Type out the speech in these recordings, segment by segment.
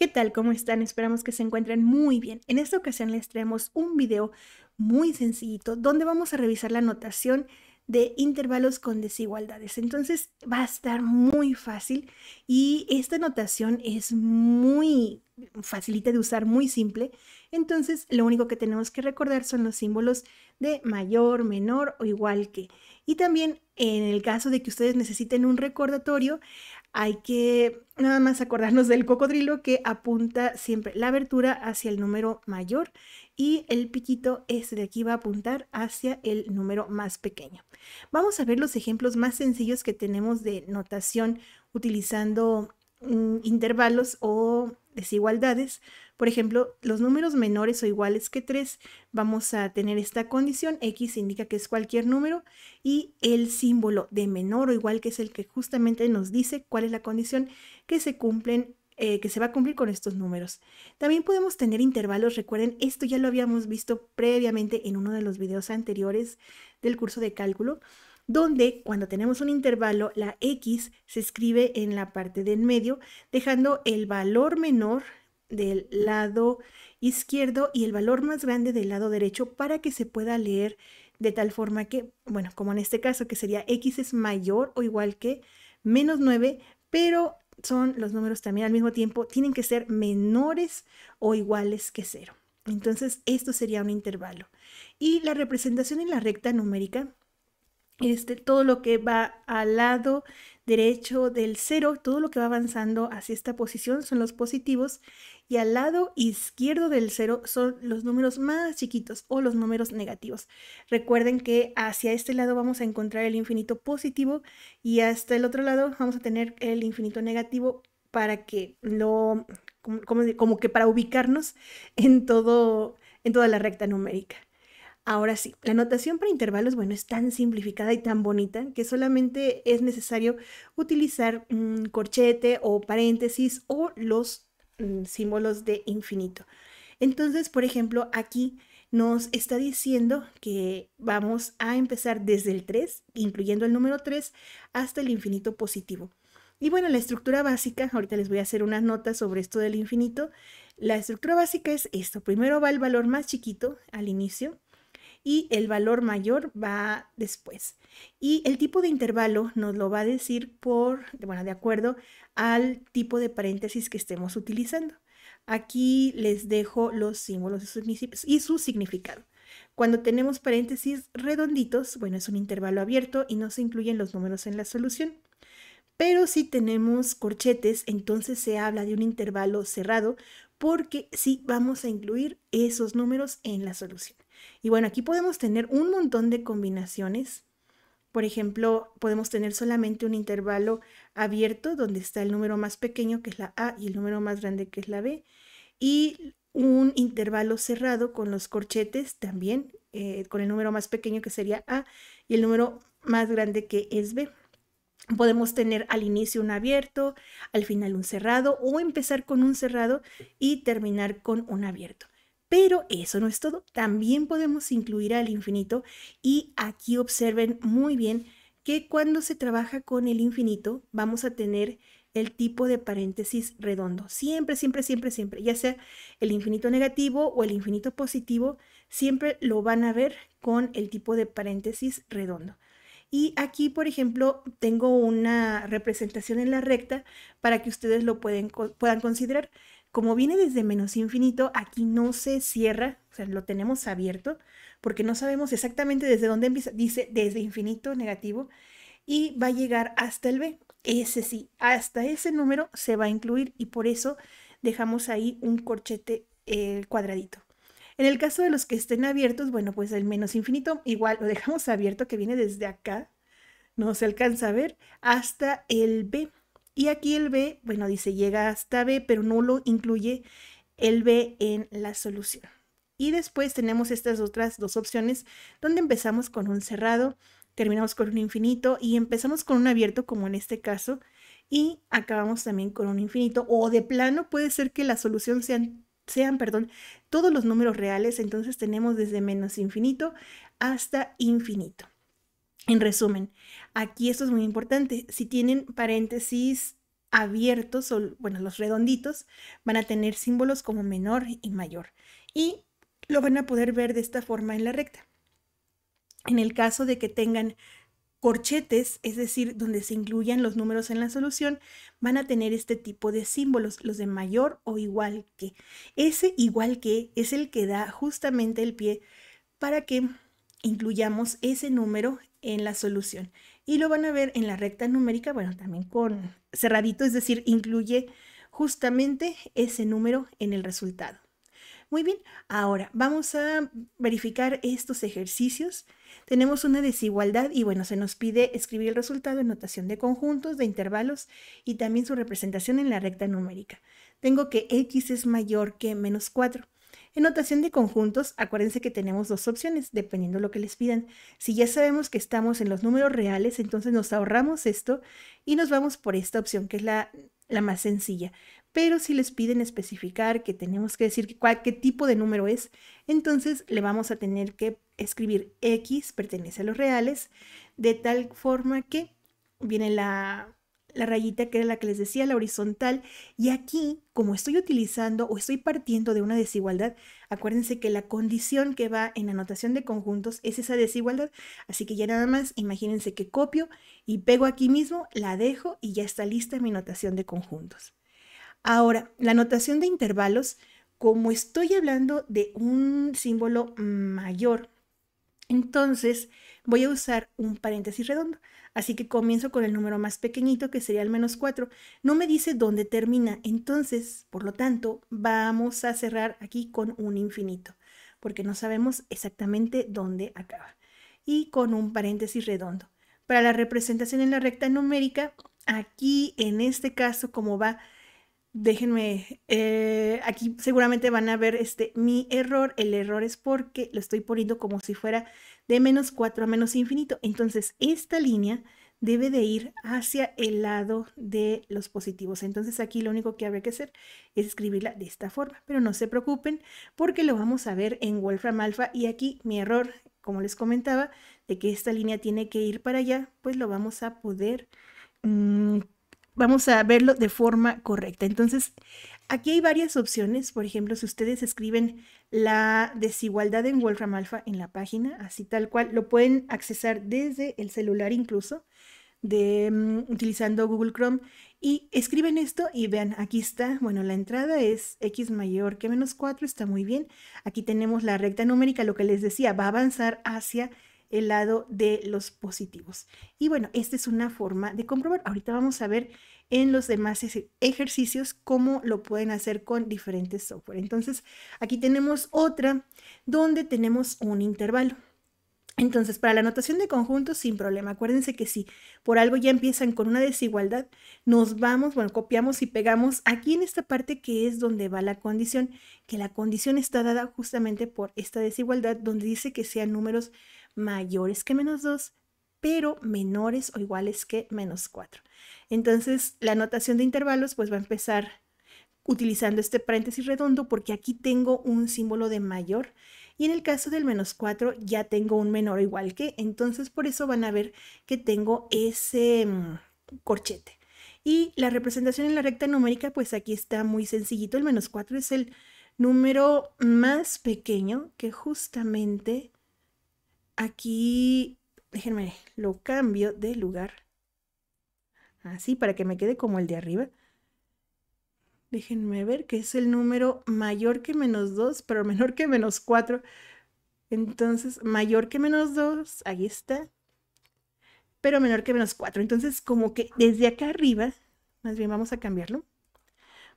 ¿Qué tal? ¿Cómo están? Esperamos que se encuentren muy bien. En esta ocasión les traemos un video muy sencillito donde vamos a revisar la notación de intervalos con desigualdades. Entonces va a estar muy fácil y esta notación es muy facilita de usar, muy simple. Entonces lo único que tenemos que recordar son los símbolos de mayor, menor o igual que. Y también en el caso de que ustedes necesiten un recordatorio, hay que nada más acordarnos del cocodrilo que apunta siempre la abertura hacia el número mayor y el piquito este de aquí va a apuntar hacia el número más pequeño. Vamos a ver los ejemplos más sencillos que tenemos de notación utilizando mm, intervalos o desigualdades por ejemplo, los números menores o iguales que 3 vamos a tener esta condición. X indica que es cualquier número y el símbolo de menor o igual que es el que justamente nos dice cuál es la condición que se cumplen eh, que se va a cumplir con estos números. También podemos tener intervalos, recuerden, esto ya lo habíamos visto previamente en uno de los videos anteriores del curso de cálculo, donde cuando tenemos un intervalo, la X se escribe en la parte de en medio, dejando el valor menor del lado izquierdo y el valor más grande del lado derecho para que se pueda leer de tal forma que, bueno, como en este caso que sería x es mayor o igual que menos 9, pero son los números también al mismo tiempo, tienen que ser menores o iguales que 0. Entonces, esto sería un intervalo. Y la representación en la recta numérica, este, todo lo que va al lado derecho del 0, todo lo que va avanzando hacia esta posición son los positivos y al lado izquierdo del cero son los números más chiquitos o los números negativos. Recuerden que hacia este lado vamos a encontrar el infinito positivo y hasta el otro lado vamos a tener el infinito negativo para que lo, como, que para ubicarnos en, todo, en toda la recta numérica. Ahora sí, la notación para intervalos, bueno, es tan simplificada y tan bonita que solamente es necesario utilizar un corchete o paréntesis o los Mm, símbolos de infinito. Entonces, por ejemplo, aquí nos está diciendo que vamos a empezar desde el 3, incluyendo el número 3, hasta el infinito positivo. Y bueno, la estructura básica, ahorita les voy a hacer unas notas sobre esto del infinito. La estructura básica es esto. Primero va el valor más chiquito al inicio, y el valor mayor va después. Y el tipo de intervalo nos lo va a decir por, bueno, de acuerdo al tipo de paréntesis que estemos utilizando. Aquí les dejo los símbolos y su significado. Cuando tenemos paréntesis redonditos, bueno, es un intervalo abierto y no se incluyen los números en la solución. Pero si tenemos corchetes, entonces se habla de un intervalo cerrado porque sí vamos a incluir esos números en la solución. Y bueno, aquí podemos tener un montón de combinaciones. Por ejemplo, podemos tener solamente un intervalo abierto donde está el número más pequeño, que es la A, y el número más grande, que es la B, y un intervalo cerrado con los corchetes también, eh, con el número más pequeño que sería A y el número más grande que es B. Podemos tener al inicio un abierto, al final un cerrado o empezar con un cerrado y terminar con un abierto. Pero eso no es todo, también podemos incluir al infinito y aquí observen muy bien que cuando se trabaja con el infinito vamos a tener el tipo de paréntesis redondo. Siempre, siempre, siempre, siempre, ya sea el infinito negativo o el infinito positivo, siempre lo van a ver con el tipo de paréntesis redondo. Y aquí, por ejemplo, tengo una representación en la recta para que ustedes lo puedan considerar como viene desde menos infinito, aquí no se cierra, o sea, lo tenemos abierto, porque no sabemos exactamente desde dónde empieza, dice desde infinito negativo, y va a llegar hasta el B. Ese sí, hasta ese número se va a incluir y por eso dejamos ahí un corchete eh, cuadradito. En el caso de los que estén abiertos, bueno, pues el menos infinito igual lo dejamos abierto que viene desde acá, no se alcanza a ver, hasta el B. Y aquí el B, bueno, dice llega hasta B, pero no lo incluye el B en la solución. Y después tenemos estas otras dos opciones donde empezamos con un cerrado, terminamos con un infinito y empezamos con un abierto como en este caso y acabamos también con un infinito o de plano puede ser que la solución sean, sean perdón, todos los números reales, entonces tenemos desde menos infinito hasta infinito. En resumen, aquí esto es muy importante. Si tienen paréntesis abiertos o, bueno, los redonditos, van a tener símbolos como menor y mayor. Y lo van a poder ver de esta forma en la recta. En el caso de que tengan corchetes, es decir, donde se incluyan los números en la solución, van a tener este tipo de símbolos, los de mayor o igual que. Ese igual que es el que da justamente el pie para que incluyamos ese número en la solución. Y lo van a ver en la recta numérica, bueno, también con cerradito, es decir, incluye justamente ese número en el resultado. Muy bien, ahora vamos a verificar estos ejercicios. Tenemos una desigualdad y bueno, se nos pide escribir el resultado en notación de conjuntos, de intervalos y también su representación en la recta numérica. Tengo que x es mayor que menos 4. En notación de conjuntos, acuérdense que tenemos dos opciones, dependiendo de lo que les pidan. Si ya sabemos que estamos en los números reales, entonces nos ahorramos esto y nos vamos por esta opción, que es la, más sencilla. Pero si les piden especificar que tenemos que decir cuál, qué tipo de número es, entonces le vamos a tener que escribir X pertenece a los reales, de tal forma que viene la la rayita que era la que les decía, la horizontal. Y aquí, como estoy utilizando o estoy partiendo de una desigualdad, acuérdense que la condición que va en la notación de conjuntos es esa desigualdad. Así que ya nada más imagínense que copio y pego aquí mismo, la dejo y ya está lista mi notación de conjuntos. Ahora, la notación de intervalos, como estoy hablando de un símbolo mayor, entonces voy a usar un paréntesis redondo. Así que comienzo con el número más pequeñito, que sería el menos 4. No me dice dónde termina, entonces, por lo tanto, vamos a cerrar aquí con un infinito, porque no sabemos exactamente dónde acaba. Y con un paréntesis redondo. Para la representación en la recta numérica, aquí en este caso, como va, déjenme, eh, aquí seguramente van a ver este, mi error. El error es porque lo estoy poniendo como si fuera de menos 4 a menos infinito. Entonces, esta línea debe de ir hacia el lado de los positivos. Entonces aquí lo único que habría que hacer es escribirla de esta forma. Pero no se preocupen porque lo vamos a ver en Wolfram Alpha. Y aquí mi error, como les comentaba, de que esta línea tiene que ir para allá, pues lo vamos a poder mm, vamos a verlo de forma correcta. Entonces, aquí hay varias opciones. Por ejemplo, si ustedes escriben la desigualdad en Wolfram Alpha en la página, así tal cual, lo pueden accesar desde el celular incluso, de, mm, utilizando Google Chrome. Y escriben esto y vean, aquí está, bueno, la entrada es x mayor que menos 4, está muy bien. Aquí tenemos la recta numérica, lo que les decía, va a avanzar hacia el lado de los positivos. Y bueno, esta es una forma de comprobar. Ahorita vamos a ver en los demás ejercicios cómo lo pueden hacer con diferentes software. Entonces, aquí tenemos otra donde tenemos un intervalo. Entonces, para la notación de conjuntos, sin problema. Acuérdense que si por algo ya empiezan con una desigualdad, nos vamos, bueno, copiamos y pegamos aquí en esta parte que es donde va la condición, que la condición está dada justamente por esta desigualdad, donde dice que sean números mayores que menos 2, pero menores o iguales que menos 4. Entonces, la notación de intervalos pues va a empezar utilizando este paréntesis redondo porque aquí tengo un símbolo de mayor y en el caso del menos 4 ya tengo un menor o igual que, entonces por eso van a ver que tengo ese mm, corchete. Y la representación en la recta numérica, pues aquí está muy sencillito, el menos 4 es el número más pequeño que justamente Aquí, déjenme, lo cambio de lugar. Así, para que me quede como el de arriba. Déjenme ver que es el número mayor que menos 2, pero menor que menos 4. Entonces, mayor que menos 2, ahí está. Pero menor que menos 4. Entonces, como que desde acá arriba, más bien vamos a cambiarlo.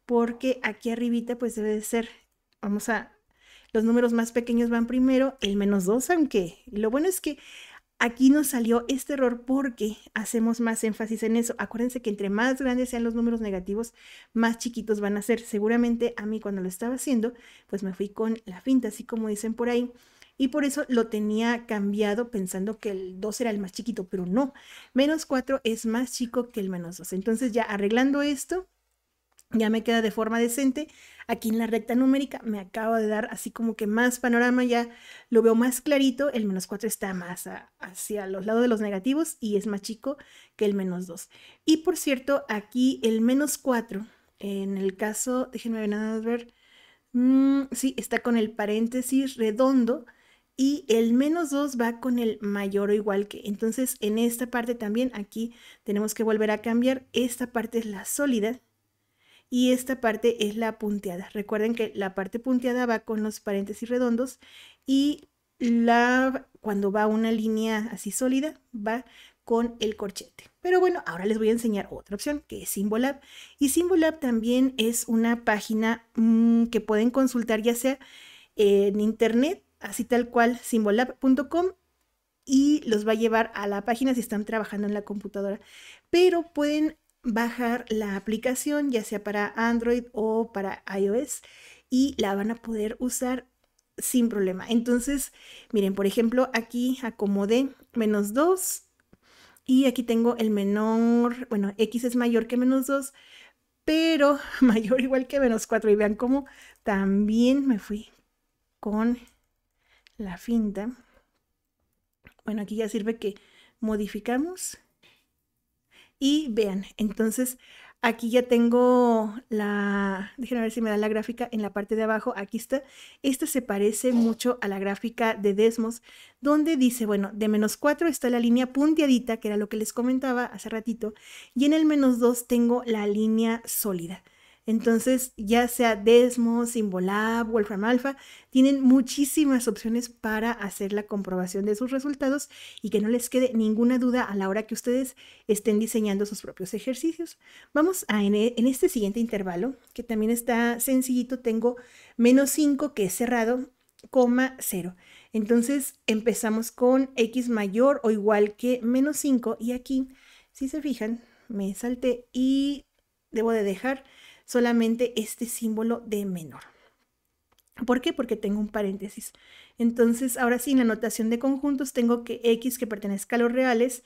Porque aquí arribita pues debe ser, vamos a los números más pequeños van primero, el menos 2, aunque lo bueno es que aquí nos salió este error porque hacemos más énfasis en eso. Acuérdense que entre más grandes sean los números negativos, más chiquitos van a ser. Seguramente a mí cuando lo estaba haciendo, pues me fui con la finta, así como dicen por ahí. Y por eso lo tenía cambiado pensando que el 2 era el más chiquito, pero no. Menos 4 es más chico que el menos 2. Entonces ya arreglando esto, ya me queda de forma decente. Aquí en la recta numérica me acabo de dar así como que más panorama, ya lo veo más clarito. El menos 4 está más hacia los lados de los negativos y es más chico que el menos 2. Y por cierto, aquí el menos 4, en el caso, déjenme nada ver, mm, sí, está con el paréntesis redondo y el menos 2 va con el mayor o igual que. Entonces en esta parte también aquí tenemos que volver a cambiar. Esta parte es la sólida y esta parte es la punteada. Recuerden que la parte punteada va con los paréntesis redondos y la, cuando va una línea así sólida va con el corchete. Pero bueno, ahora les voy a enseñar otra opción que es Symbolab. Y Symbolab también es una página mm, que pueden consultar ya sea en internet, así tal cual, symbolab.com y los va a llevar a la página si están trabajando en la computadora. Pero pueden bajar la aplicación, ya sea para Android o para iOS, y la van a poder usar sin problema. Entonces, miren, por ejemplo, aquí acomodé menos 2 y aquí tengo el menor, bueno, x es mayor que menos 2, pero mayor igual que menos 4. Y vean cómo también me fui con la finta. Bueno, aquí ya sirve que modificamos y vean, entonces aquí ya tengo la, déjenme ver si me da la gráfica en la parte de abajo, aquí está, esta se parece mucho a la gráfica de Desmos, donde dice, bueno, de menos 4 está la línea punteadita, que era lo que les comentaba hace ratito, y en el menos 2 tengo la línea sólida. Entonces, ya sea Desmos, Simbolab, Wolfram Alpha, tienen muchísimas opciones para hacer la comprobación de sus resultados y que no les quede ninguna duda a la hora que ustedes estén diseñando sus propios ejercicios. Vamos a en, e, este siguiente intervalo, que también está sencillito, tengo menos 5 que es cerrado, coma 0. Entonces empezamos con x mayor o igual que menos 5 y aquí, si se fijan, me salté y debo de dejar solamente este símbolo de menor. ¿Por qué? Porque tengo un paréntesis. Entonces, ahora sí, en la notación de conjuntos tengo que x que pertenezca a los reales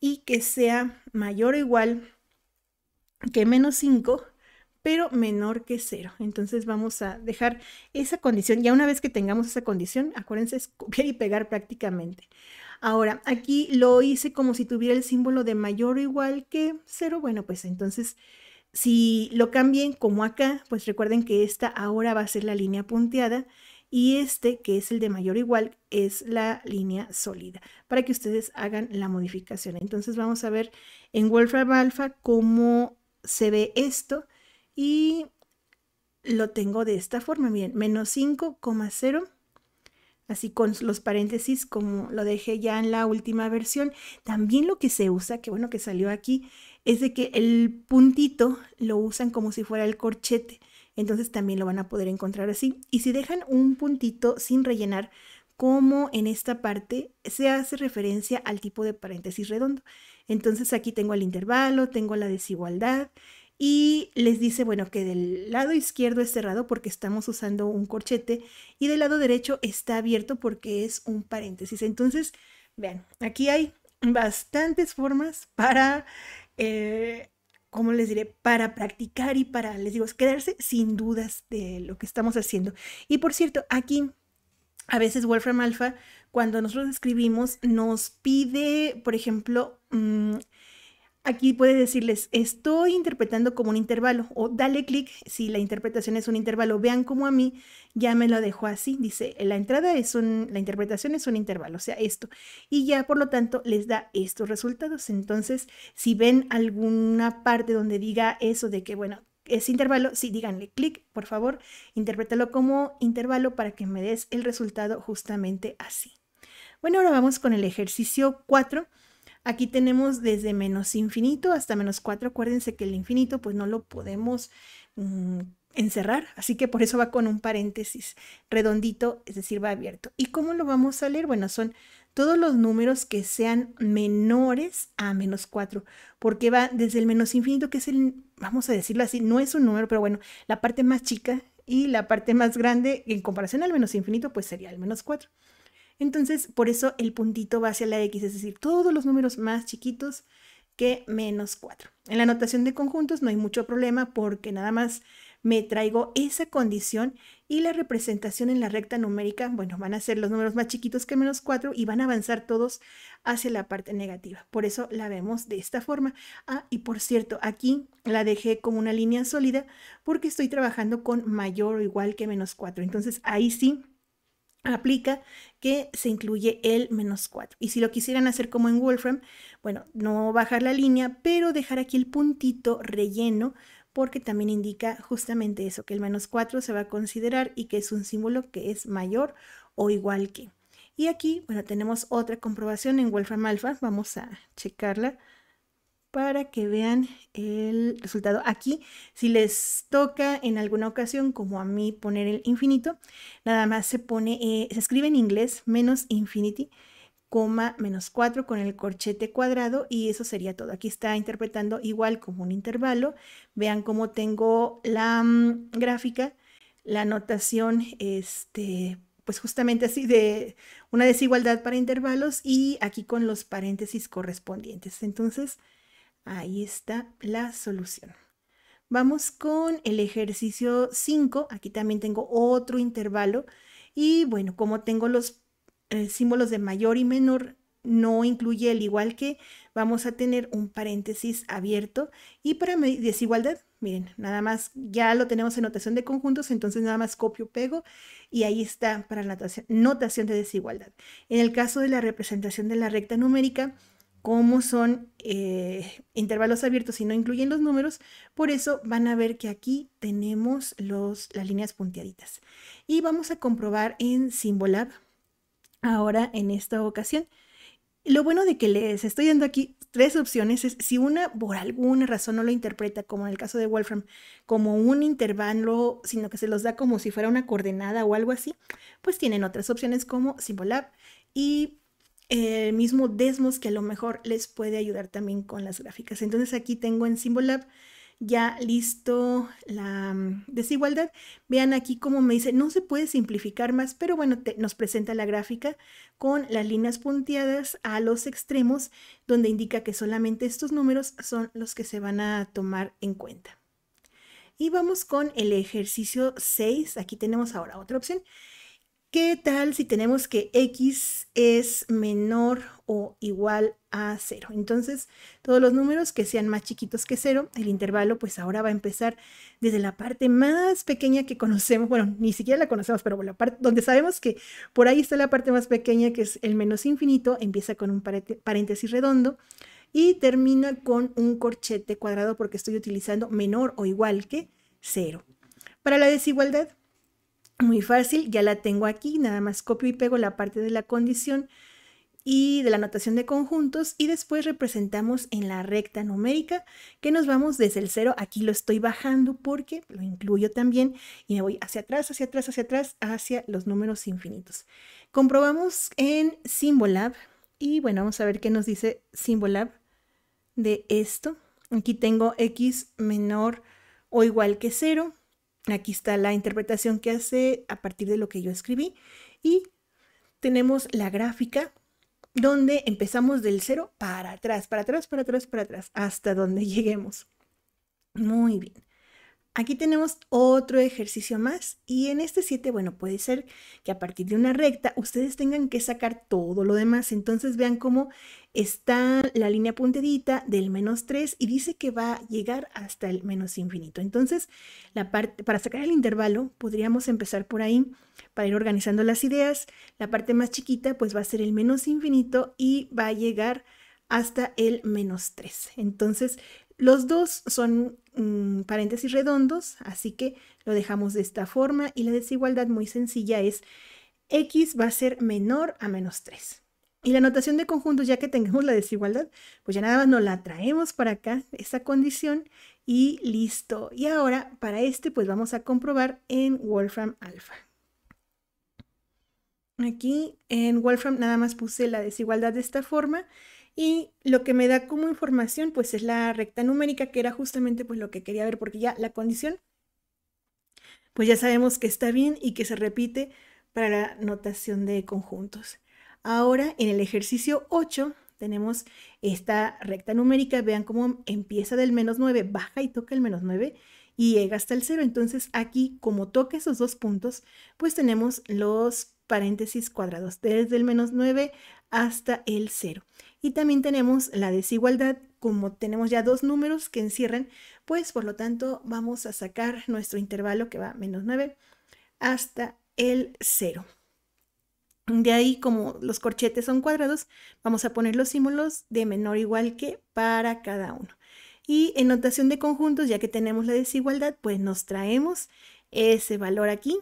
y que sea mayor o igual que menos 5, pero menor que 0. Entonces vamos a dejar esa condición. Ya una vez que tengamos esa condición, acuérdense, es copiar y pegar prácticamente. Ahora, aquí lo hice como si tuviera el símbolo de mayor o igual que 0. Bueno, pues entonces si lo cambien como acá, pues recuerden que esta ahora va a ser la línea punteada y este, que es el de mayor o igual, es la línea sólida, para que ustedes hagan la modificación. Entonces vamos a ver en Wolfram Alpha cómo se ve esto y lo tengo de esta forma, miren, menos 5,0 así con los paréntesis como lo dejé ya en la última versión. También lo que se usa, que bueno que salió aquí, es de que el puntito lo usan como si fuera el corchete. Entonces también lo van a poder encontrar así. Y si dejan un puntito sin rellenar, como en esta parte se hace referencia al tipo de paréntesis redondo. Entonces aquí tengo el intervalo, tengo la desigualdad y les dice, bueno, que del lado izquierdo es cerrado porque estamos usando un corchete y del lado derecho está abierto porque es un paréntesis. Entonces, vean, aquí hay bastantes formas para eh, ¿cómo les diré? Para practicar y para, les digo, quedarse sin dudas de lo que estamos haciendo. Y por cierto, aquí a veces Wolfram Alpha, cuando nosotros escribimos, nos pide, por ejemplo, mm, Aquí puede decirles, estoy interpretando como un intervalo o dale clic si la interpretación es un intervalo. Vean como a mí ya me lo dejó así. Dice, la entrada es un, la interpretación es un intervalo, o sea, esto. Y ya por lo tanto les da estos resultados. Entonces, si ven alguna parte donde diga eso de que, bueno, es intervalo, sí, díganle clic, por favor, interprétalo como intervalo para que me des el resultado justamente así. Bueno, ahora vamos con el ejercicio 4 Aquí tenemos desde menos infinito hasta menos 4. Acuérdense que el infinito pues no lo podemos mm, encerrar, así que por eso va con un paréntesis redondito, es decir, va abierto. ¿Y cómo lo vamos a leer? Bueno, son todos los números que sean menores a menos 4, porque va desde el menos infinito, que es el, vamos a decirlo así, no es un número, pero bueno, la parte más chica y la parte más grande en comparación al menos infinito, pues sería el menos 4. Entonces, por eso el puntito va hacia la X, es decir, todos los números más chiquitos que menos 4. En la notación de conjuntos no hay mucho problema porque nada más me traigo esa condición y la representación en la recta numérica, bueno, van a ser los números más chiquitos que menos 4 y van a avanzar todos hacia la parte negativa. Por eso la vemos de esta forma. Ah, y por cierto, aquí la dejé como una línea sólida porque estoy trabajando con mayor o igual que menos 4. Entonces ahí sí aplica que se incluye el menos 4. Y si lo quisieran hacer como en Wolfram, bueno, no bajar la línea, pero dejar aquí el puntito relleno porque también indica justamente eso, que el menos 4 se va a considerar y que es un símbolo que es mayor o igual que. Y aquí, bueno, tenemos otra comprobación en Wolfram Alpha, vamos a checarla para que vean el resultado aquí. Si les toca en alguna ocasión, como a mí, poner el infinito, nada más se pone, eh, se escribe en inglés menos infinity, coma menos 4 con el corchete cuadrado y eso sería todo. Aquí está interpretando igual como un intervalo. Vean cómo tengo la mm, gráfica, la notación, este, pues justamente así de una desigualdad para intervalos y aquí con los paréntesis correspondientes. Entonces, Ahí está la solución. Vamos con el ejercicio 5. Aquí también tengo otro intervalo. Y bueno, como tengo los eh, símbolos de mayor y menor, no incluye el igual que, vamos a tener un paréntesis abierto. Y para desigualdad, miren, nada más ya lo tenemos en notación de conjuntos, entonces nada más copio, pego y ahí está para la notación de desigualdad. En el caso de la representación de la recta numérica, cómo son eh, intervalos abiertos y no incluyen los números, por eso van a ver que aquí tenemos las líneas punteaditas. Y vamos a comprobar en Symbolab ahora en esta ocasión. Lo bueno de que les estoy dando aquí tres opciones es si una por alguna razón no lo interpreta, como en el caso de Wolfram, como un intervalo, sino que se los da como si fuera una coordenada o algo así, pues tienen otras opciones como Symbolab y el eh, mismo Desmos que a lo mejor les puede ayudar también con las gráficas. Entonces aquí tengo en Symbolab ya listo la mm, desigualdad. Vean aquí cómo me dice, no se puede simplificar más, pero bueno, nos presenta la gráfica con las líneas punteadas a los extremos, donde indica que solamente estos números son los que se van a tomar en cuenta. Y vamos con el ejercicio 6. Aquí tenemos ahora otra opción. ¿Qué tal si tenemos que x es menor o igual a 0? Entonces, todos los números que sean más chiquitos que 0, el intervalo pues ahora va a empezar desde la parte más pequeña que conocemos, bueno, ni siquiera la conocemos, pero la parte donde sabemos que por ahí está la parte más pequeña que es el menos infinito, empieza con un paréntesis redondo y termina con un corchete cuadrado porque estoy utilizando menor o igual que 0. Para la desigualdad, muy fácil, ya la tengo aquí, nada más copio y pego la parte de la condición y de la notación de conjuntos y después representamos en la recta numérica que nos vamos desde el cero aquí lo estoy bajando porque lo incluyo también y me voy hacia atrás, hacia atrás, hacia atrás, hacia los números infinitos. Comprobamos en Symbolab y bueno, vamos a ver qué nos dice Symbolab de esto. Aquí tengo x menor o igual que cero Aquí está la interpretación que hace a partir de lo que yo escribí y tenemos la gráfica donde empezamos del cero para atrás, para atrás, para atrás, para atrás, hasta donde lleguemos. Muy bien. Aquí tenemos otro ejercicio más y en este 7, bueno, puede ser que a partir de una recta ustedes tengan que sacar todo lo demás. Entonces vean cómo está la línea punteadita del menos 3 y dice que va a llegar hasta el menos infinito. Entonces, la parte, para sacar el intervalo podríamos empezar por ahí para ir organizando las ideas. La parte más chiquita pues va a ser el menos infinito y va a llegar hasta el menos 3. Entonces, los dos son mm, paréntesis redondos, así que lo dejamos de esta forma y la desigualdad muy sencilla es x va a ser menor a menos 3. Y la notación de conjuntos, ya que tengamos la desigualdad, pues ya nada más nos la traemos para acá, esa condición, y listo. Y ahora, para este, pues vamos a comprobar en Wolfram alfa. Aquí en Wolfram nada más puse la desigualdad de esta forma y lo que me da como información, pues es la recta numérica, que era justamente pues lo que quería ver, porque ya la condición, pues ya sabemos que está bien y que se repite para la notación de conjuntos. Ahora, en el ejercicio 8, tenemos esta recta numérica. Vean cómo empieza del menos 9, baja y toca el menos 9 y llega hasta el 0. Entonces, aquí, como toca esos dos puntos, pues tenemos los paréntesis cuadrados, desde el menos 9 hasta el 0. Y también tenemos la desigualdad, como tenemos ya dos números que encierran, pues por lo tanto vamos a sacar nuestro intervalo que va menos 9 hasta el 0. De ahí, como los corchetes son cuadrados, vamos a poner los símbolos de menor o igual que para cada uno. Y en notación de conjuntos, ya que tenemos la desigualdad, pues nos traemos ese valor aquí.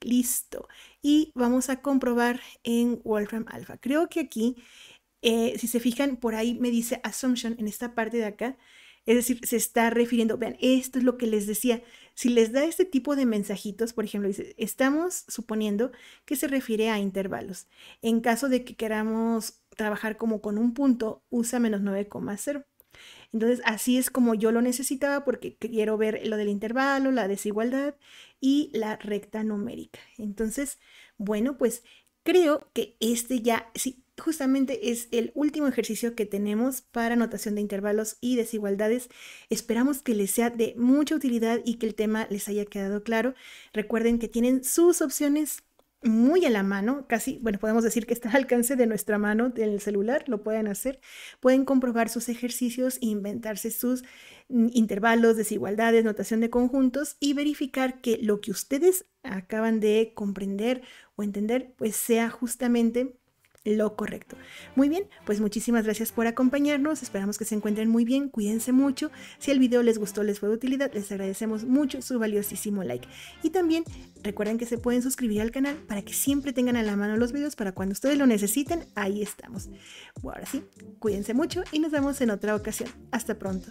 Listo. Y vamos a comprobar en Wolfram Alpha. Creo que aquí eh, si se fijan, por ahí me dice assumption en esta parte de acá. Es decir, se está refiriendo, vean, esto es lo que les decía. Si les da este tipo de mensajitos, por ejemplo, dice, estamos suponiendo que se refiere a intervalos. En caso de que queramos trabajar como con un punto, usa menos 9,0. Entonces, así es como yo lo necesitaba porque quiero ver lo del intervalo, la desigualdad y la recta numérica. Entonces, bueno, pues creo que este ya, sí, justamente es el último ejercicio que tenemos para notación de intervalos y desigualdades. Esperamos que les sea de mucha utilidad y que el tema les haya quedado claro. Recuerden que tienen sus opciones muy a la mano, casi, bueno, podemos decir que está al alcance de nuestra mano del celular, lo pueden hacer, pueden comprobar sus ejercicios, inventarse sus mm, intervalos, desigualdades, notación de conjuntos y verificar que lo que ustedes acaban de comprender o entender, pues sea justamente lo correcto. Muy bien, pues muchísimas gracias por acompañarnos, esperamos que se encuentren muy bien, cuídense mucho, si el video les gustó, les fue de utilidad, les agradecemos mucho su valiosísimo like. Y también recuerden que se pueden suscribir al canal para que siempre tengan a la mano los videos para cuando ustedes lo necesiten, ahí estamos. ahora sí, cuídense mucho y nos vemos en otra ocasión. Hasta pronto.